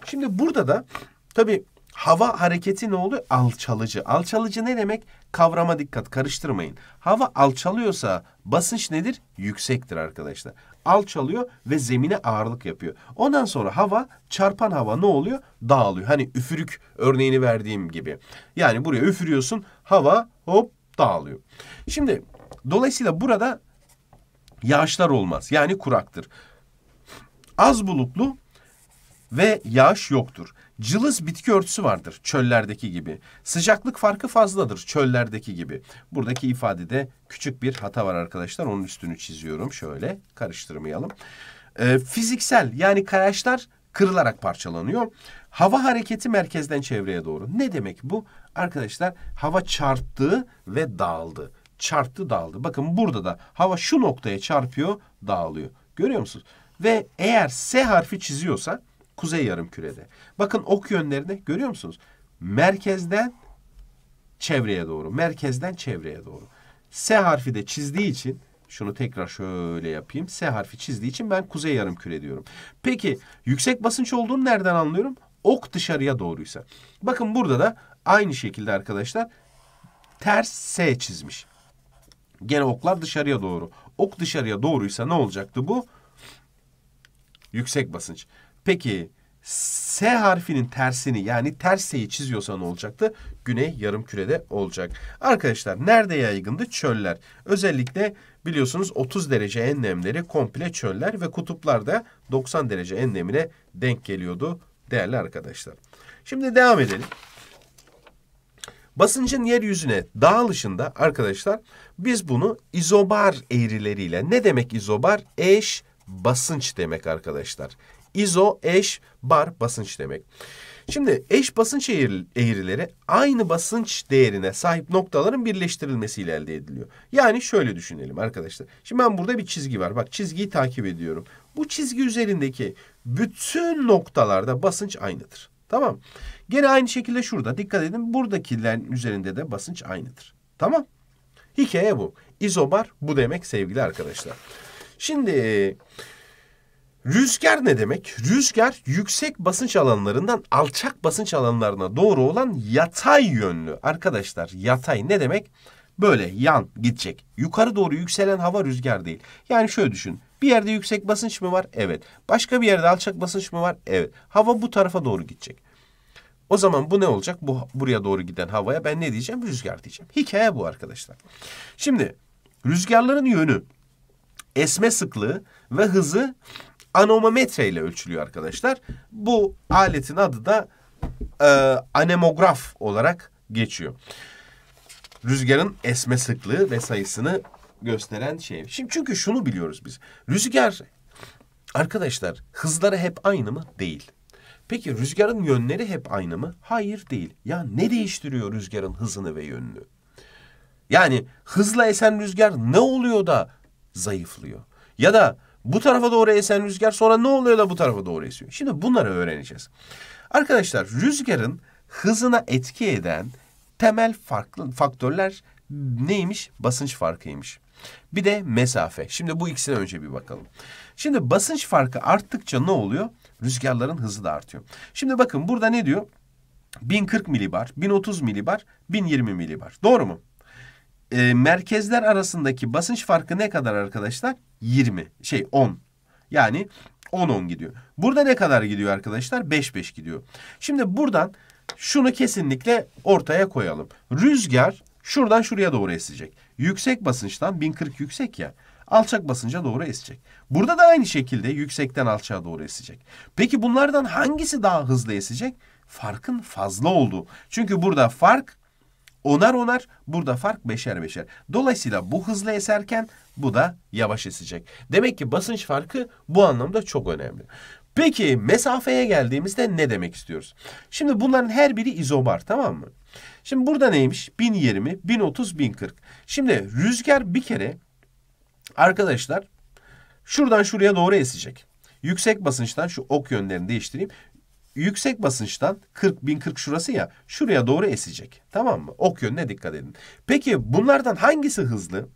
Speaker 1: Şimdi burada da tabii Hava hareketi ne oluyor? Alçalıcı. Alçalıcı ne demek? Kavrama dikkat karıştırmayın. Hava alçalıyorsa basınç nedir? Yüksektir arkadaşlar. Alçalıyor ve zemine ağırlık yapıyor. Ondan sonra hava çarpan hava ne oluyor? Dağılıyor. Hani üfürük örneğini verdiğim gibi. Yani buraya üfürüyorsun hava hop dağılıyor. Şimdi dolayısıyla burada yağışlar olmaz. Yani kuraktır. Az bulutlu ve yağış yoktur. Cılız bitki örtüsü vardır çöllerdeki gibi. Sıcaklık farkı fazladır çöllerdeki gibi. Buradaki ifadede küçük bir hata var arkadaşlar. Onun üstünü çiziyorum. Şöyle karıştırmayalım. Ee, fiziksel yani kayaçlar kırılarak parçalanıyor. Hava hareketi merkezden çevreye doğru. Ne demek bu? Arkadaşlar hava çarptı ve dağıldı. Çarptı dağıldı. Bakın burada da hava şu noktaya çarpıyor dağılıyor. Görüyor musunuz? Ve eğer S harfi çiziyorsa kuzey yarım kürede. Bakın ok yönlerini görüyor musunuz? Merkezden çevreye doğru. Merkezden çevreye doğru. S harfi de çizdiği için şunu tekrar şöyle yapayım. S harfi çizdiği için ben kuzey yarım küre diyorum. Peki yüksek basınç olduğunu nereden anlıyorum? Ok dışarıya doğruysa. Bakın burada da aynı şekilde arkadaşlar ters S çizmiş. Gene oklar dışarıya doğru. Ok dışarıya doğruysa ne olacaktı bu? Yüksek basınç. Peki S harfinin tersini yani ters çiziyorsa ne olacaktı? Güney yarım kürede olacak. Arkadaşlar nerede yaygındı? Çöller. Özellikle biliyorsunuz 30 derece enlemleri komple çöller ve kutuplarda 90 derece enlemine denk geliyordu değerli arkadaşlar. Şimdi devam edelim. Basıncın yeryüzüne dağılışında arkadaşlar biz bunu izobar eğrileriyle ne demek izobar? Eş basınç demek arkadaşlar. İzo eş bar basınç demek. Şimdi eş basınç eğrileri aynı basınç değerine sahip noktaların birleştirilmesiyle elde ediliyor. Yani şöyle düşünelim arkadaşlar. Şimdi ben burada bir çizgi var. Bak çizgiyi takip ediyorum. Bu çizgi üzerindeki bütün noktalarda basınç aynıdır. Tamam. Gene aynı şekilde şurada dikkat edin. Buradakilerin üzerinde de basınç aynıdır. Tamam. Hikaye bu. İzobar bu demek sevgili arkadaşlar. Şimdi Rüzgar ne demek? Rüzgar yüksek basınç alanlarından alçak basınç alanlarına doğru olan yatay yönlü. Arkadaşlar yatay ne demek? Böyle yan gidecek. Yukarı doğru yükselen hava rüzgar değil. Yani şöyle düşün. Bir yerde yüksek basınç mı var? Evet. Başka bir yerde alçak basınç mı var? Evet. Hava bu tarafa doğru gidecek. O zaman bu ne olacak? Bu buraya doğru giden havaya ben ne diyeceğim? Rüzgar diyeceğim. Hikaye bu arkadaşlar. Şimdi rüzgarların yönü, esme sıklığı ve hızı anemometre ile ölçülüyor arkadaşlar. Bu aletin adı da e, anemograf olarak geçiyor. Rüzgarın esme sıklığı ve sayısını gösteren şey. Şimdi çünkü şunu biliyoruz biz. Rüzgar arkadaşlar hızları hep aynı mı? Değil. Peki rüzgarın yönleri hep aynı mı? Hayır değil. Ya ne değiştiriyor rüzgarın hızını ve yönünü? Yani hızla esen rüzgar ne oluyor da zayıflıyor? Ya da bu tarafa doğru esen rüzgar sonra ne oluyor da bu tarafa doğru esiyor? Şimdi bunları öğreneceğiz. Arkadaşlar rüzgarın hızına etki eden temel farklı faktörler neymiş? Basınç farkıymış. Bir de mesafe. Şimdi bu ikisine önce bir bakalım. Şimdi basınç farkı arttıkça ne oluyor? Rüzgarların hızı da artıyor. Şimdi bakın burada ne diyor? 1040 milibar, 1030 milibar, 1020 milibar. Doğru mu? e, merkezler arasındaki basınç farkı ne kadar arkadaşlar? 20 şey 10 yani 10-10 gidiyor. Burada ne kadar gidiyor arkadaşlar? 5-5 gidiyor. Şimdi buradan şunu kesinlikle ortaya koyalım. Rüzgar şuradan şuraya doğru esecek. Yüksek basınçtan 1040 yüksek ya alçak basınca doğru esecek. Burada da aynı şekilde yüksekten alçağa doğru esecek. Peki bunlardan hangisi daha hızlı esecek? Farkın fazla olduğu. Çünkü burada fark onar onar burada fark beşer beşer. Dolayısıyla bu hızlı eserken bu da yavaş esecek. Demek ki basınç farkı bu anlamda çok önemli. Peki mesafeye geldiğimizde ne demek istiyoruz? Şimdi bunların her biri izobar tamam mı? Şimdi burada neymiş? 1020, 1030, 1040. Şimdi rüzgar bir kere arkadaşlar şuradan şuraya doğru esecek. Yüksek basınçtan şu ok yönlerini değiştireyim yüksek basınçtan 40 1040 şurası ya şuraya doğru esecek. Tamam mı? Ok yönüne dikkat edin. Peki bunlardan hangisi hızlı?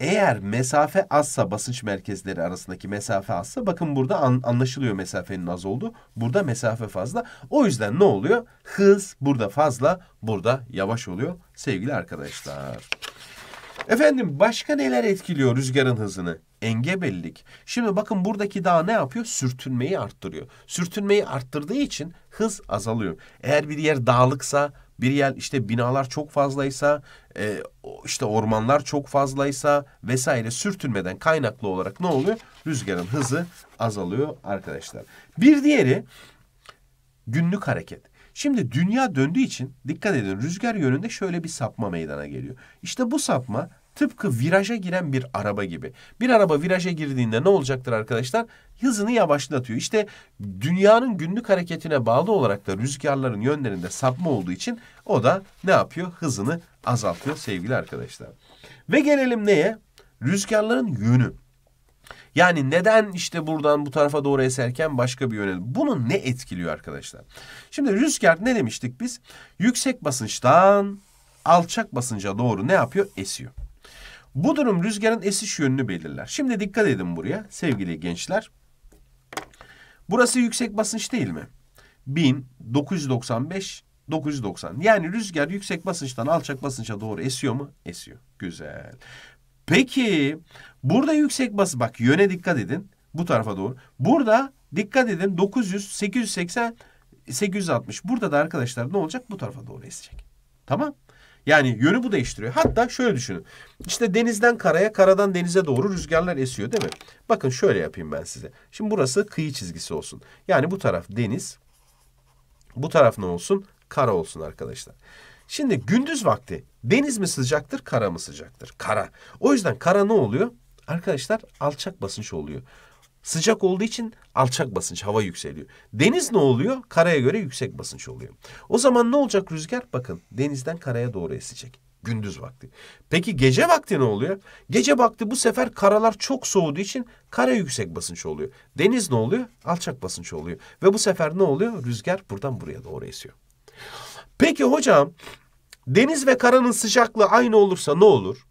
Speaker 1: Eğer mesafe azsa basınç merkezleri arasındaki mesafe azsa bakın burada an, anlaşılıyor mesafenin az olduğu. Burada mesafe fazla. O yüzden ne oluyor? Hız burada fazla, burada yavaş oluyor sevgili arkadaşlar. Efendim başka neler etkiliyor rüzgarın hızını? engebellik. Şimdi bakın buradaki dağ ne yapıyor? Sürtünmeyi arttırıyor. Sürtünmeyi arttırdığı için hız azalıyor. Eğer bir yer dağlıksa, bir yer işte binalar çok fazlaysa, e, işte ormanlar çok fazlaysa vesaire sürtünmeden kaynaklı olarak ne oluyor? Rüzgarın hızı azalıyor arkadaşlar. Bir diğeri günlük hareket. Şimdi dünya döndüğü için dikkat edin rüzgar yönünde şöyle bir sapma meydana geliyor. İşte bu sapma Tıpkı viraja giren bir araba gibi. Bir araba viraja girdiğinde ne olacaktır arkadaşlar? Hızını yavaşlatıyor. İşte dünyanın günlük hareketine bağlı olarak da rüzgarların yönlerinde sapma olduğu için o da ne yapıyor? Hızını azaltıyor sevgili arkadaşlar. Ve gelelim neye? Rüzgarların yönü. Yani neden işte buradan bu tarafa doğru eserken başka bir yöne? Bunu ne etkiliyor arkadaşlar? Şimdi rüzgar ne demiştik biz? Yüksek basınçtan alçak basınca doğru ne yapıyor? Esiyor. Bu durum rüzgarın esiş yönünü belirler. Şimdi dikkat edin buraya sevgili gençler. Burası yüksek basınç değil mi? 1995 990. Yani rüzgar yüksek basınçtan alçak basınça doğru esiyor mu? Esiyor. Güzel. Peki burada yüksek bas bak yöne dikkat edin. Bu tarafa doğru. Burada dikkat edin 900 880 860. Burada da arkadaşlar ne olacak? Bu tarafa doğru esecek. Tamam? Yani yönü bu değiştiriyor. Hatta şöyle düşünün. İşte denizden karaya, karadan denize doğru rüzgarlar esiyor değil mi? Bakın şöyle yapayım ben size. Şimdi burası kıyı çizgisi olsun. Yani bu taraf deniz. Bu taraf ne olsun? Kara olsun arkadaşlar. Şimdi gündüz vakti deniz mi sıcaktır, kara mı sıcaktır? Kara. O yüzden kara ne oluyor? Arkadaşlar alçak basınç oluyor. Sıcak olduğu için alçak basınç, hava yükseliyor. Deniz ne oluyor? Karaya göre yüksek basınç oluyor. O zaman ne olacak rüzgar? Bakın denizden karaya doğru esecek. Gündüz vakti. Peki gece vakti ne oluyor? Gece vakti bu sefer karalar çok soğuduğu için kara yüksek basınç oluyor. Deniz ne oluyor? Alçak basınç oluyor. Ve bu sefer ne oluyor? Rüzgar buradan buraya doğru esiyor. Peki hocam deniz ve karanın sıcaklığı aynı olursa ne olur?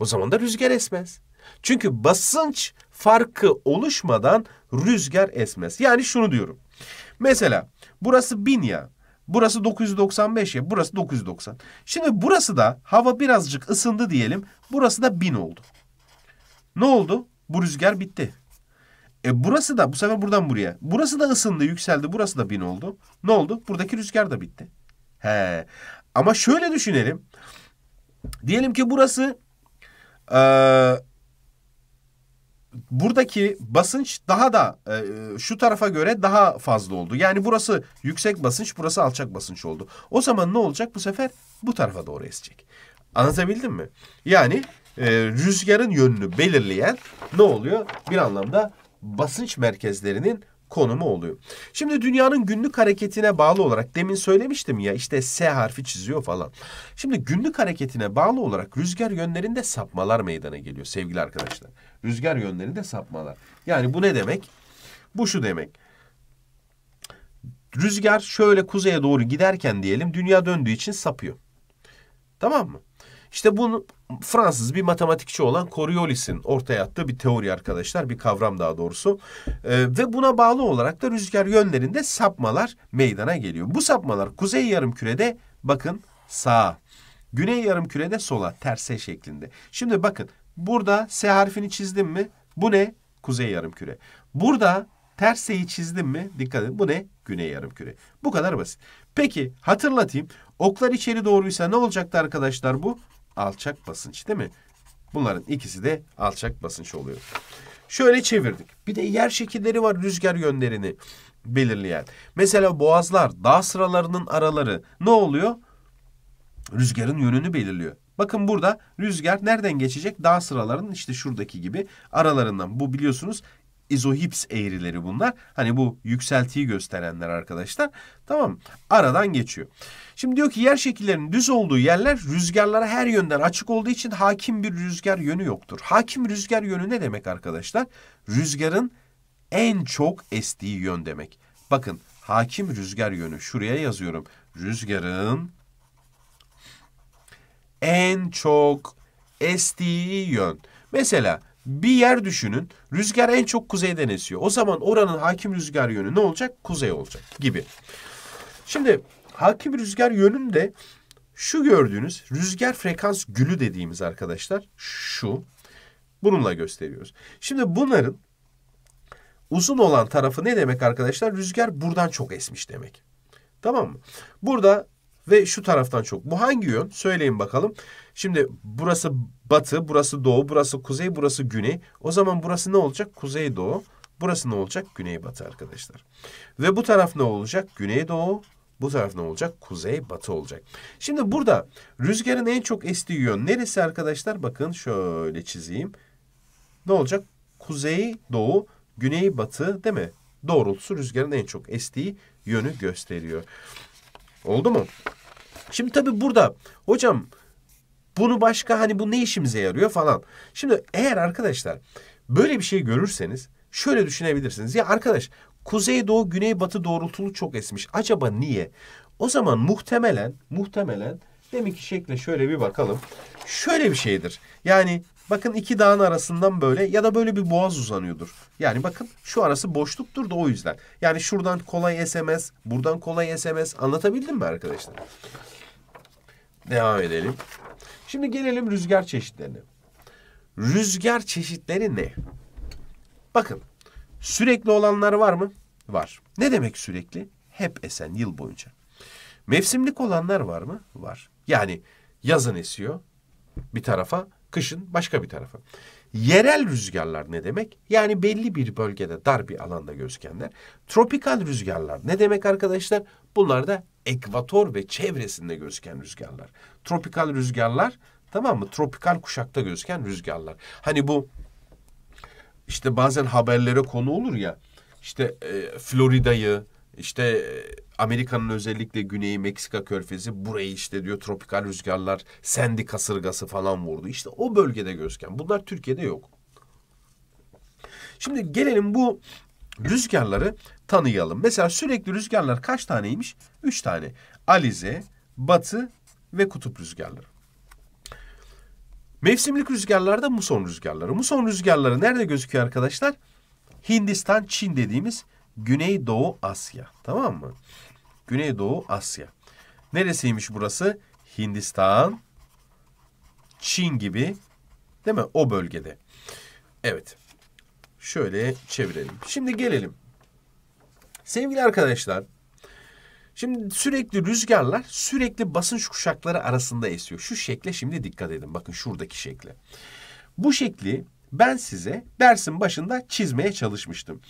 Speaker 1: O zaman da rüzgar esmez. Çünkü basınç farkı oluşmadan rüzgar esmez. Yani şunu diyorum. Mesela burası 1000 ya. Burası 995 ya. Burası 990. Şimdi burası da hava birazcık ısındı diyelim. Burası da 1000 oldu. Ne oldu? Bu rüzgar bitti. E burası da bu sefer buradan buraya. Burası da ısındı, yükseldi. Burası da 1000 oldu. Ne oldu? Buradaki rüzgar da bitti. He. Ama şöyle düşünelim. Diyelim ki burası e, buradaki basınç daha da e, şu tarafa göre daha fazla oldu. Yani burası yüksek basınç, burası alçak basınç oldu. O zaman ne olacak? Bu sefer bu tarafa doğru esecek. Anlatabildim mi? Yani e, rüzgarın yönünü belirleyen ne oluyor? Bir anlamda basınç merkezlerinin konumu oluyor. Şimdi dünyanın günlük hareketine bağlı olarak demin söylemiştim ya işte S harfi çiziyor falan. Şimdi günlük hareketine bağlı olarak rüzgar yönlerinde sapmalar meydana geliyor sevgili arkadaşlar. Rüzgar yönlerinde sapmalar. Yani bu ne demek? Bu şu demek. Rüzgar şöyle kuzeye doğru giderken diyelim dünya döndüğü için sapıyor. Tamam mı? İşte bunu Fransız bir matematikçi olan Coriolis'in ortaya attığı bir teori arkadaşlar, bir kavram daha doğrusu. Ee, ve buna bağlı olarak da rüzgar yönlerinde sapmalar meydana geliyor. Bu sapmalar kuzey yarım kürede bakın sağa, güney yarım kürede sola, terse şeklinde. Şimdi bakın burada S harfini çizdim mi? Bu ne? Kuzey yarım küre. Burada terseyi çizdim mi? Dikkat edin. Bu ne? Güney yarım küre. Bu kadar basit. Peki hatırlatayım. Oklar içeri doğruysa ne olacaktı arkadaşlar bu? alçak basınç değil mi? Bunların ikisi de alçak basınç oluyor. Şöyle çevirdik. Bir de yer şekilleri var rüzgar yönlerini belirleyen. Mesela boğazlar, dağ sıralarının araları ne oluyor? Rüzgarın yönünü belirliyor. Bakın burada rüzgar nereden geçecek? Dağ sıralarının işte şuradaki gibi aralarından. Bu biliyorsunuz izohips eğrileri bunlar. Hani bu yükseltiyi gösterenler arkadaşlar. Tamam Aradan geçiyor. Şimdi diyor ki yer şekillerinin düz olduğu yerler rüzgarlara her yönden açık olduğu için hakim bir rüzgar yönü yoktur. Hakim rüzgar yönü ne demek arkadaşlar? Rüzgarın en çok estiği yön demek. Bakın hakim rüzgar yönü şuraya yazıyorum. Rüzgarın en çok estiği yön. Mesela bir yer düşünün. Rüzgar en çok kuzeyden esiyor. O zaman oranın hakim rüzgar yönü ne olacak? Kuzey olacak gibi. Şimdi hakim rüzgar yönünde şu gördüğünüz rüzgar frekans gülü dediğimiz arkadaşlar şu. Bununla gösteriyoruz. Şimdi bunların uzun olan tarafı ne demek arkadaşlar? Rüzgar buradan çok esmiş demek. Tamam mı? Burada ve şu taraftan çok. Bu hangi yön? Söyleyin bakalım. Şimdi burası batı, burası doğu, burası kuzey, burası güney. O zaman burası ne olacak? Kuzey doğu. Burası ne olacak? Güney batı arkadaşlar. Ve bu taraf ne olacak? Güney doğu. Bu taraf ne olacak? Kuzey batı olacak. Şimdi burada rüzgarın en çok estiği yön neresi arkadaşlar? Bakın şöyle çizeyim. Ne olacak? Kuzey doğu, güney batı değil mi? Doğrultusu rüzgarın en çok estiği yönü gösteriyor. Oldu mu? Şimdi tabii burada hocam bunu başka hani bu ne işimize yarıyor falan. Şimdi eğer arkadaşlar böyle bir şey görürseniz şöyle düşünebilirsiniz. Ya arkadaş kuzey doğu güney batı doğrultulu çok esmiş. Acaba niye? O zaman muhtemelen muhtemelen demek ki şekle şöyle bir bakalım. Şöyle bir şeydir. Yani bakın iki dağın arasından böyle ya da böyle bir boğaz uzanıyordur. Yani bakın şu arası boşluktur da o yüzden. Yani şuradan kolay SMS, buradan kolay SMS. Anlatabildim mi arkadaşlar? Devam edelim. Şimdi gelelim rüzgar çeşitlerine. Rüzgar çeşitleri ne? Bakın sürekli olanlar var mı? Var. Ne demek sürekli? Hep esen yıl boyunca. Mevsimlik olanlar var mı? Var. Yani yazın esiyor bir tarafa, kışın başka bir tarafa. Yerel rüzgarlar ne demek? Yani belli bir bölgede dar bir alanda gözükenler. Tropikal rüzgarlar ne demek arkadaşlar? Bunlar da ekvator ve çevresinde gözüken rüzgarlar. Tropikal rüzgarlar tamam mı? Tropikal kuşakta gözüken rüzgarlar. Hani bu işte bazen haberlere konu olur ya. işte e, Florida'yı, işte e, Amerika'nın özellikle güneyi Meksika körfezi burayı işte diyor tropikal rüzgarlar sendi kasırgası falan vurdu. İşte o bölgede gözken bunlar Türkiye'de yok. Şimdi gelelim bu rüzgarları tanıyalım. Mesela sürekli rüzgarlar kaç taneymiş? Üç tane. Alize, batı ve kutup rüzgarları. Mevsimlik rüzgarlarda muson rüzgarları. Muson rüzgarları nerede gözüküyor arkadaşlar? Hindistan, Çin dediğimiz Güneydoğu Asya. Tamam mı? Güneydoğu Asya. Neresiymiş burası? Hindistan, Çin gibi değil mi? O bölgede. Evet şöyle çevirelim. Şimdi gelelim. Sevgili arkadaşlar, şimdi sürekli rüzgarlar sürekli basınç kuşakları arasında esiyor. Şu şekle şimdi dikkat edin. Bakın şuradaki şekle. Bu şekli ben size dersin başında çizmeye çalışmıştım.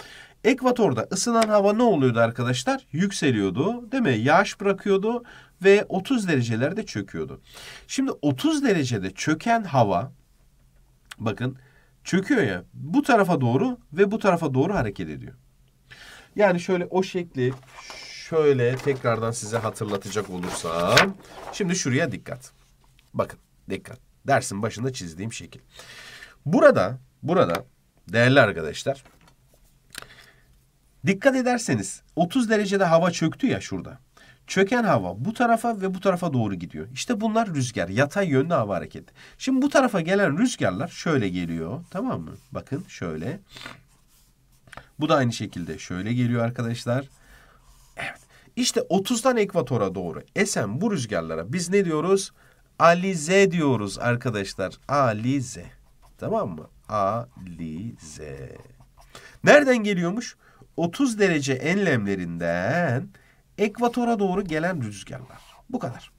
Speaker 1: Ekvatorda ısınan hava ne oluyordu arkadaşlar? Yükseliyordu değil mi? Yağış bırakıyordu ve 30 derecelerde çöküyordu. Şimdi 30 derecede çöken hava bakın çöküyor ya bu tarafa doğru ve bu tarafa doğru hareket ediyor. Yani şöyle o şekli şöyle tekrardan size hatırlatacak olursam. Şimdi şuraya dikkat. Bakın dikkat. Dersin başında çizdiğim şekil. Burada, burada değerli arkadaşlar. Dikkat ederseniz 30 derecede hava çöktü ya şurada. Çöken hava bu tarafa ve bu tarafa doğru gidiyor. İşte bunlar rüzgar. Yatay yönlü hava hareketi. Şimdi bu tarafa gelen rüzgarlar şöyle geliyor. Tamam mı? Bakın şöyle. Bu da aynı şekilde şöyle geliyor arkadaşlar. Evet. İşte 30'dan ekvatora doğru esen bu rüzgarlara biz ne diyoruz? Alize diyoruz arkadaşlar. Alize. Tamam mı? Alize. Nereden geliyormuş? 30 derece enlemlerinden ekvatora doğru gelen rüzgarlar. Bu kadar.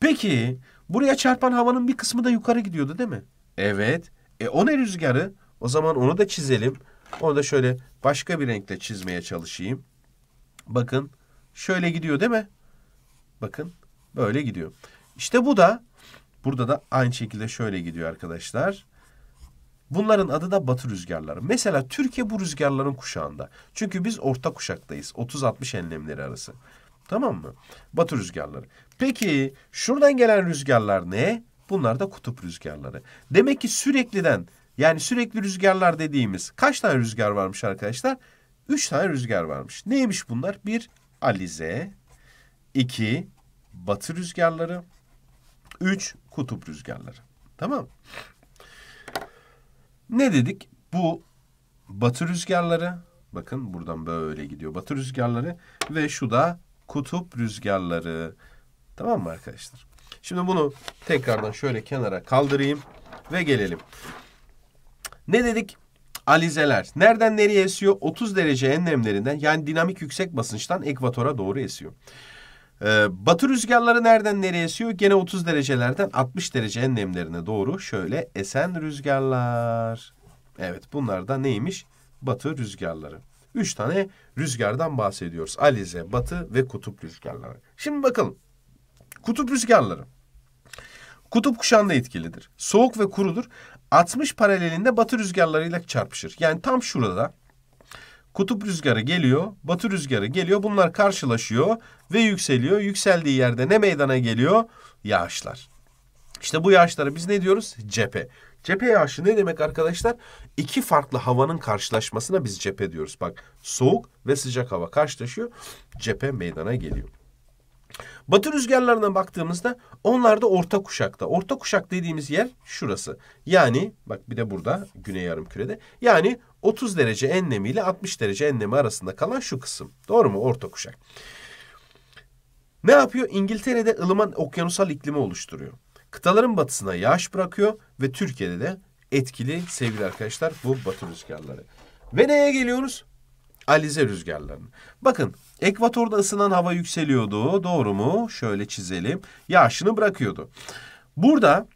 Speaker 1: Peki buraya çarpan havanın bir kısmı da yukarı gidiyordu değil mi? Evet. E o ne rüzgarı? O zaman onu da çizelim. Onu da şöyle başka bir renkle çizmeye çalışayım. Bakın şöyle gidiyor değil mi? Bakın böyle gidiyor. İşte bu da burada da aynı şekilde şöyle gidiyor arkadaşlar. Bunların adı da batı rüzgarları. Mesela Türkiye bu rüzgarların kuşağında. Çünkü biz orta kuşaktayız. 30-60 enlemleri arası. Tamam mı? Batı rüzgarları. Peki şuradan gelen rüzgarlar ne? Bunlar da kutup rüzgarları. Demek ki sürekliden yani sürekli rüzgarlar dediğimiz kaç tane rüzgar varmış arkadaşlar? Üç tane rüzgar varmış. Neymiş bunlar? Bir Alize, iki Batı rüzgarları, üç kutup rüzgarları. Tamam ne dedik? Bu batı rüzgarları. Bakın buradan böyle gidiyor batı rüzgarları. Ve şu da kutup rüzgarları. Tamam mı arkadaşlar? Şimdi bunu tekrardan şöyle kenara kaldırayım ve gelelim. Ne dedik? Alizeler. Nereden nereye esiyor? 30 derece enlemlerinden yani dinamik yüksek basınçtan ekvatora doğru esiyor. Ee, batı rüzgarları nereden nereye esiyor? Gene 30 derecelerden 60 derece en doğru şöyle esen rüzgarlar. Evet bunlar da neymiş? Batı rüzgarları. Üç tane rüzgardan bahsediyoruz. Alize, batı ve kutup rüzgarları. Şimdi bakalım. Kutup rüzgarları. Kutup kuşağında etkilidir. Soğuk ve kurudur. 60 paralelinde batı rüzgarlarıyla çarpışır. Yani tam şurada Kutup rüzgarı geliyor, batı rüzgarı geliyor. Bunlar karşılaşıyor ve yükseliyor. Yükseldiği yerde ne meydana geliyor? Yağışlar. İşte bu yağışlara biz ne diyoruz? Cephe. Cephe yağışı ne demek arkadaşlar? İki farklı havanın karşılaşmasına biz cephe diyoruz. Bak soğuk ve sıcak hava karşılaşıyor. Cephe meydana geliyor. Batı rüzgarlarına baktığımızda onlar da orta kuşakta. Orta kuşak dediğimiz yer şurası. Yani bak bir de burada güney yarım kürede. Yani 30 derece enlemi ile 60 derece enlemi arasında kalan şu kısım. Doğru mu? Orta kuşak. Ne yapıyor? İngiltere'de ılıman okyanusal iklimi oluşturuyor. Kıtaların batısına yağış bırakıyor ve Türkiye'de de etkili sevgili arkadaşlar bu batı rüzgarları. Ve neye geliyoruz? Alize rüzgarlarını. Bakın ekvatorda ısınan hava yükseliyordu. Doğru mu? Şöyle çizelim. Yağışını bırakıyordu. Burada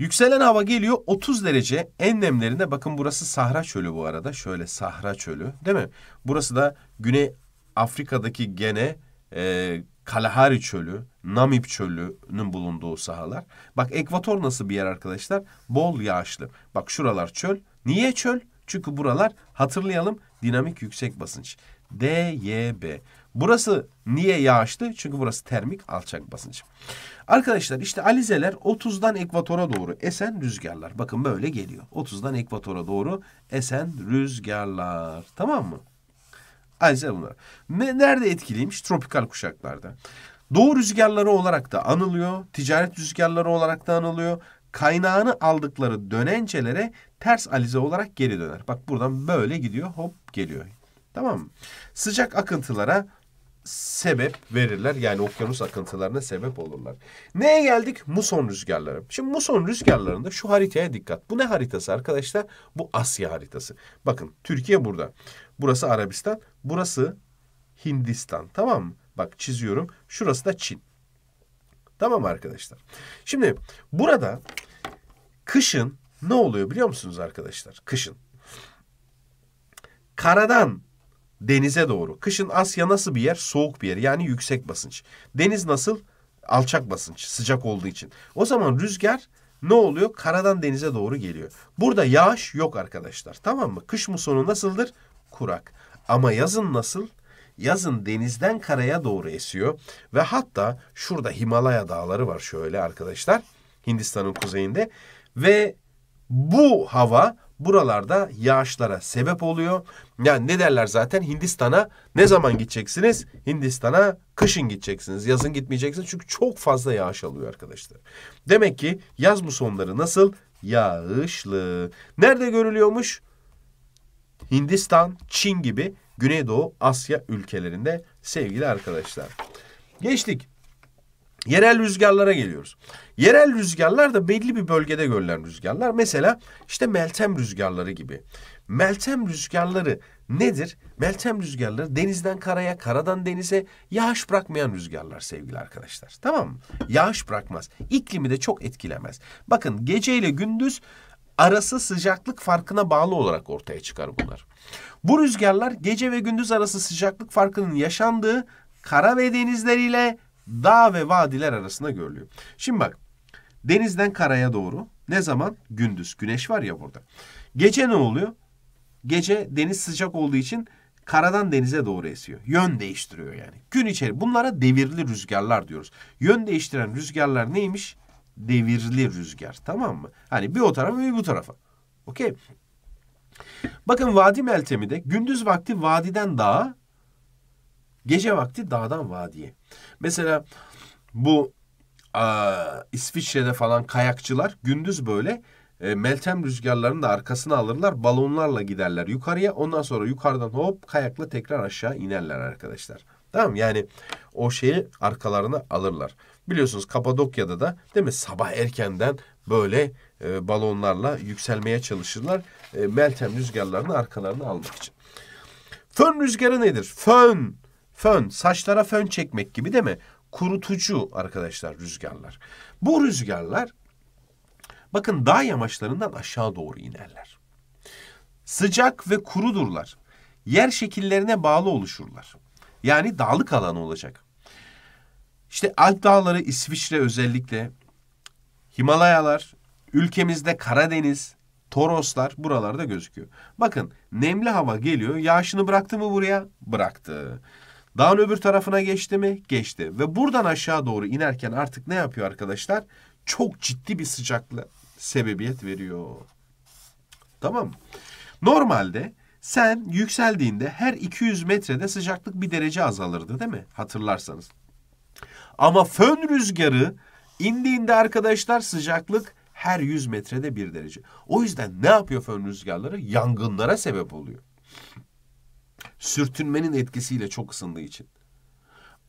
Speaker 1: Yükselen hava geliyor 30 derece en nemlerinde. Bakın burası Sahra Çölü bu arada. Şöyle Sahra Çölü değil mi? Burası da Güney Afrika'daki gene e, Kalahari Çölü, Namib Çölü'nün bulunduğu sahalar. Bak ekvator nasıl bir yer arkadaşlar? Bol yağışlı. Bak şuralar çöl. Niye çöl? Çünkü buralar hatırlayalım dinamik yüksek basınç. DYB. Burası niye yağışlı? Çünkü burası termik alçak basınç. Arkadaşlar işte alizeler 30'dan ekvatora doğru esen rüzgarlar. Bakın böyle geliyor. 30'dan ekvatora doğru esen rüzgarlar. Tamam mı? Alizeler bunlar. nerede etkiliymiş? Tropikal kuşaklarda. Doğu rüzgarları olarak da anılıyor. Ticaret rüzgarları olarak da anılıyor. Kaynağını aldıkları dönencelere ters alize olarak geri döner. Bak buradan böyle gidiyor hop geliyor. Tamam mı? Sıcak akıntılara sebep verirler. Yani okyanus akıntılarına sebep olurlar. Neye geldik? Muson rüzgarları. Şimdi muson rüzgarlarında şu haritaya dikkat. Bu ne haritası arkadaşlar? Bu Asya haritası. Bakın Türkiye burada. Burası Arabistan. Burası Hindistan. Tamam mı? Bak çiziyorum. Şurası da Çin. Tamam arkadaşlar. Şimdi burada kışın ne oluyor biliyor musunuz arkadaşlar? Kışın. Karadan denize doğru. Kışın Asya nasıl bir yer? Soğuk bir yer. Yani yüksek basınç. Deniz nasıl? Alçak basınç. Sıcak olduğu için. O zaman rüzgar ne oluyor? Karadan denize doğru geliyor. Burada yağış yok arkadaşlar. Tamam mı? Kış musonu nasıldır? Kurak. Ama yazın nasıl? Yazın denizden karaya doğru esiyor ve hatta şurada Himalaya dağları var şöyle arkadaşlar. Hindistan'ın kuzeyinde ve bu hava buralarda yağışlara sebep oluyor. Yani ne derler zaten Hindistan'a ne zaman gideceksiniz? Hindistan'a kışın gideceksiniz. Yazın gitmeyeceksiniz çünkü çok fazla yağış alıyor arkadaşlar. Demek ki yaz musonları nasıl? Yağışlı. Nerede görülüyormuş? Hindistan, Çin gibi Güneydoğu Asya ülkelerinde sevgili arkadaşlar. Geçtik. Yerel rüzgarlara geliyoruz. Yerel rüzgarlar da belli bir bölgede görülen rüzgarlar. Mesela işte Meltem rüzgarları gibi. Meltem rüzgarları nedir? Meltem rüzgarları denizden karaya, karadan denize yağış bırakmayan rüzgarlar sevgili arkadaşlar. Tamam mı? Yağış bırakmaz. İklimi de çok etkilemez. Bakın gece ile gündüz arası sıcaklık farkına bağlı olarak ortaya çıkar bunlar. Bu rüzgarlar gece ve gündüz arası sıcaklık farkının yaşandığı kara ve denizler ile dağ ve vadiler arasında görülüyor. Şimdi bak denizden karaya doğru ne zaman? Gündüz. Güneş var ya burada. Gece ne oluyor? Gece deniz sıcak olduğu için karadan denize doğru esiyor. Yön değiştiriyor yani. Gün içeri bunlara devirli rüzgarlar diyoruz. Yön değiştiren rüzgarlar neymiş? Devirli rüzgar tamam mı? Hani bir o tarafa bir bu tarafa. Okey. Bakın vadi meltemi de gündüz vakti vadiden dağa Gece vakti dağdan vadiye. Mesela bu a, İsviçre'de falan kayakçılar gündüz böyle e, Meltem rüzgarlarını da arkasına alırlar. Balonlarla giderler yukarıya. Ondan sonra yukarıdan hop kayakla tekrar aşağı inerler arkadaşlar. Tamam yani o şeyi arkalarına alırlar. Biliyorsunuz Kapadokya'da da değil mi sabah erkenden böyle e, balonlarla yükselmeye çalışırlar. E, Meltem rüzgarlarını arkalarına almak için. Fön rüzgarı nedir? Fön Fön, saçlara fön çekmek gibi değil mi? Kurutucu arkadaşlar rüzgarlar. Bu rüzgarlar bakın dağ yamaçlarından aşağı doğru inerler. Sıcak ve kurudurlar. Yer şekillerine bağlı oluşurlar. Yani dağlık alanı olacak. İşte Alp Dağları İsviçre özellikle Himalayalar, ülkemizde Karadeniz, Toroslar buralarda gözüküyor. Bakın nemli hava geliyor. Yağışını bıraktı mı buraya? Bıraktı. Dağın öbür tarafına geçti mi? Geçti. Ve buradan aşağı doğru inerken artık ne yapıyor arkadaşlar? Çok ciddi bir sıcaklık sebebiyet veriyor. Tamam Normalde sen yükseldiğinde her 200 metrede sıcaklık bir derece azalırdı değil mi? Hatırlarsanız. Ama fön rüzgarı indiğinde arkadaşlar sıcaklık her 100 metrede bir derece. O yüzden ne yapıyor fön rüzgarları? Yangınlara sebep oluyor sürtünmenin etkisiyle çok ısındığı için.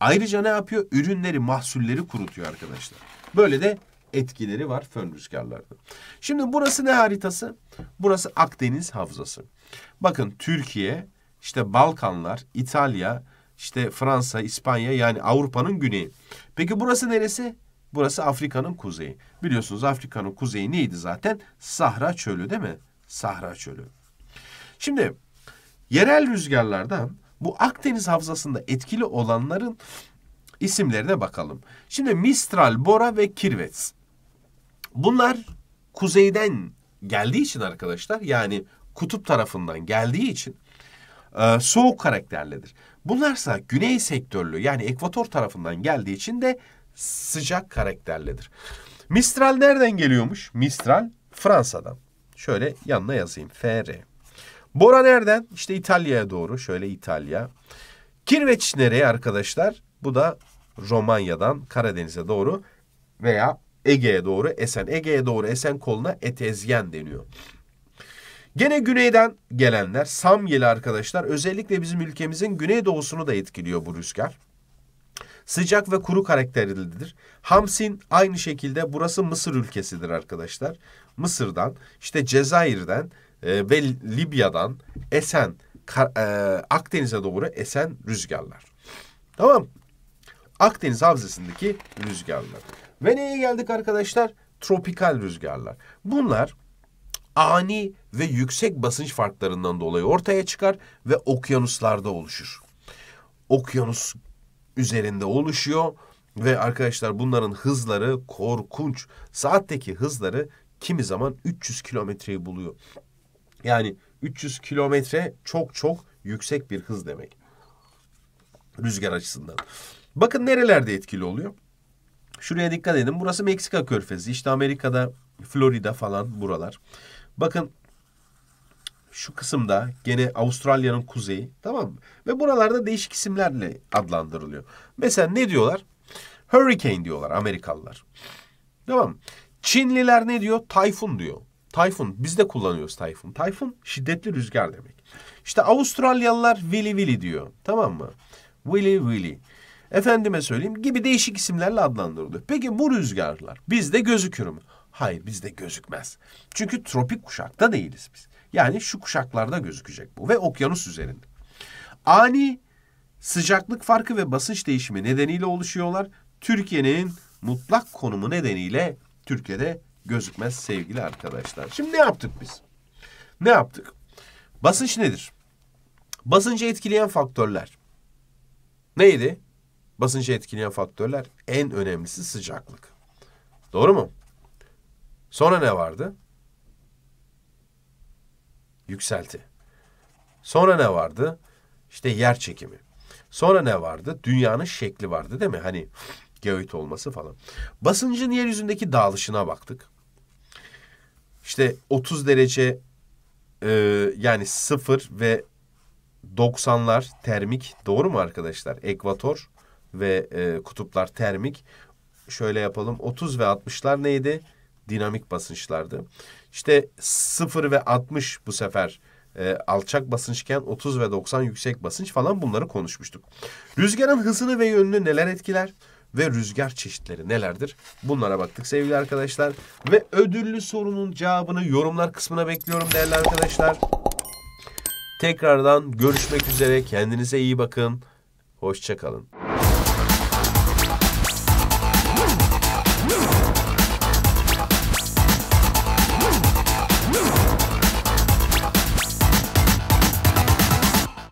Speaker 1: Ayrıca ne yapıyor? Ürünleri, mahsulleri kurutuyor arkadaşlar. Böyle de etkileri var fön rüzgarlarının. Şimdi burası ne haritası? Burası Akdeniz Havzası. Bakın Türkiye, işte Balkanlar, İtalya, işte Fransa, İspanya yani Avrupa'nın güneyi. Peki burası neresi? Burası Afrika'nın kuzeyi. Biliyorsunuz Afrika'nın kuzeyi neydi zaten? Sahra çölü değil mi? Sahra çölü. Şimdi Yerel rüzgarlardan bu Akdeniz havzasında etkili olanların isimlerine bakalım. Şimdi Mistral, Bora ve Kirvets. Bunlar kuzeyden geldiği için arkadaşlar yani kutup tarafından geldiği için e, soğuk karakterlidir. Bunlarsa güney sektörlü yani ekvator tarafından geldiği için de sıcak karakterlidir. Mistral nereden geliyormuş? Mistral Fransa'dan. Şöyle yanına yazayım. FR. Bora nereden? İşte İtalya'ya doğru. Şöyle İtalya. Kirveç nereye arkadaşlar? Bu da Romanya'dan Karadeniz'e doğru veya Ege'ye doğru esen. Ege'ye doğru esen koluna Etezyen deniyor. Gene güneyden gelenler Samyeli arkadaşlar özellikle bizim ülkemizin güneydoğusunu da etkiliyor bu rüzgar. Sıcak ve kuru karakterlidir. Hamsin aynı şekilde burası Mısır ülkesidir arkadaşlar. Mısır'dan işte Cezayir'den ee, ve Libya'dan esen e, Akdeniz'e doğru esen rüzgarlar. Tamam. Akdeniz havzasındaki rüzgarlar. Ve neye geldik arkadaşlar? Tropikal rüzgarlar. Bunlar ani ve yüksek basınç farklarından dolayı ortaya çıkar ve okyanuslarda oluşur. Okyanus üzerinde oluşuyor ve arkadaşlar bunların hızları korkunç. Saatteki hızları kimi zaman 300 kilometreyi buluyor. Yani 300 kilometre çok çok yüksek bir hız demek. Rüzgar açısından. Bakın nerelerde etkili oluyor. Şuraya dikkat edin. Burası Meksika körfezi. İşte Amerika'da Florida falan buralar. Bakın şu kısımda gene Avustralya'nın kuzeyi tamam mı? Ve buralarda değişik isimlerle adlandırılıyor. Mesela ne diyorlar? Hurricane diyorlar Amerikalılar. Tamam mı? Çinliler ne diyor? Tayfun diyor. Tayfun. Biz de kullanıyoruz tayfun. Tayfun şiddetli rüzgar demek. İşte Avustralyalılar Willy Willy diyor. Tamam mı? Willy Willy. Efendime söyleyeyim gibi değişik isimlerle adlandırılıyor. Peki bu rüzgarlar bizde gözükür mü? Hayır bizde gözükmez. Çünkü tropik kuşakta değiliz biz. Yani şu kuşaklarda gözükecek bu ve okyanus üzerinde. Ani sıcaklık farkı ve basınç değişimi nedeniyle oluşuyorlar. Türkiye'nin mutlak konumu nedeniyle Türkiye'de gözükmez sevgili arkadaşlar. Şimdi ne yaptık biz? Ne yaptık? Basınç nedir? Basıncı etkileyen faktörler. Neydi? Basıncı etkileyen faktörler en önemlisi sıcaklık. Doğru mu? Sonra ne vardı? Yükselti. Sonra ne vardı? İşte yer çekimi. Sonra ne vardı? Dünyanın şekli vardı değil mi? Hani geoid olması falan. Basıncın yeryüzündeki dağılışına baktık işte 30 derece e, yani 0 ve 90'lar termik doğru mu arkadaşlar? Ekvator ve e, kutuplar termik. Şöyle yapalım 30 ve 60'lar neydi? Dinamik basınçlardı. İşte 0 ve 60 bu sefer e, alçak basınçken 30 ve 90 yüksek basınç falan bunları konuşmuştuk. Rüzgarın hızını ve yönünü neler etkiler? ve rüzgar çeşitleri nelerdir? Bunlara baktık sevgili arkadaşlar. Ve ödüllü sorunun cevabını yorumlar kısmına bekliyorum değerli arkadaşlar. Tekrardan görüşmek üzere. Kendinize iyi bakın. Hoşçakalın.